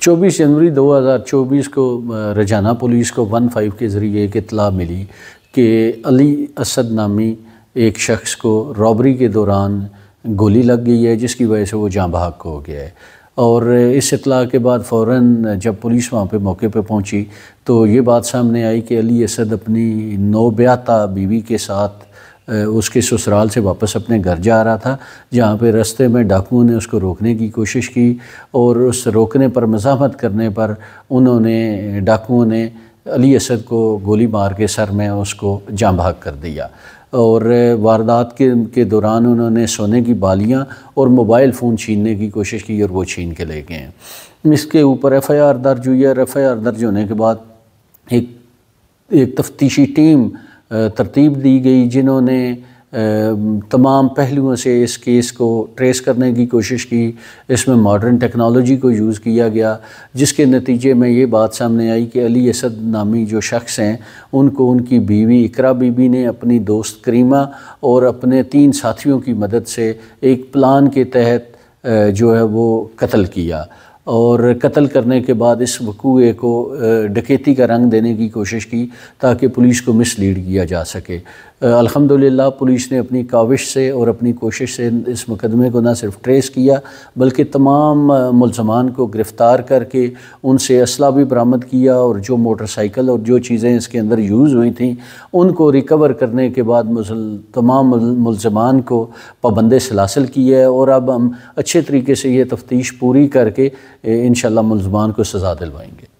चौबीस जनवरी 2024 को रजाना पुलिस को वन फाइव के ज़रिए एक इतला मिली कि अली असद नामी एक शख्स को रॉबरी के दौरान गोली लग गई है जिसकी वजह से वो जाँ भाग हो गया है और इस इतला के बाद फ़ौर जब पुलिस वहाँ पर मौके पर पहुँची तो ये बात सामने आई कि अली असद अपनी नौब्याता बीवी के साथ उसके ससुराल से वापस अपने घर जा रहा था जहाँ पे रस्ते में डाकुओं ने उसको रोकने की कोशिश की और उस रोकने पर मजामत करने पर उन्होंने डाकुओं ने अली असद को गोली मार के सर में उसको जाँ भाग कर दिया और वारदात के के दौरान उन्होंने सोने की बालियाँ और मोबाइल फ़ोन छीनने की कोशिश की और वो छीन के ले गए हैं इसके ऊपर एफ़ आई आर दर्ज हुई है एफ़ आई आर दर्ज होने के बाद एक एक तफ्तीशी टीम तरतीब दी गई जिन्होंने तमाम पहलुओं से इस केस को ट्रेस करने की कोशिश की इसमें मॉडर्न टेक्नोलॉजी को यूज़ किया गया जिसके नतीजे में ये बात सामने आई कि अली असद नामी जो शख्स हैं उनको उनकी बीवी इकरा बीबी ने अपनी दोस्त करीमा और अपने तीन साथियों की मदद से एक प्लान के तहत जो है वो कत्ल किया और कत्ल करने के बाद इस वकूए को डकैती का रंग देने की कोशिश की ताकि पुलिस को मिसलीड किया जा सके अल्हम्दुलिल्लाह पुलिस ने अपनी काविश से और अपनी कोशिश से इस मुकदमे को ना सिर्फ ट्रेस किया बल्कि तमाम मुलजमान को गिरफ़्तार करके उनसे असला भी बरामद किया और जो मोटरसाइकिल और जो चीज़ें इसके अंदर यूज़ हुई थी उनको रिकवर करने के बाद मुसल तमाम मुलजमान को पाबंद सलासल की है और अब हम अच्छे तरीके से ये तफ्तीश पूरी करके इन मुलजमान को सज़ा दिलवाएँगे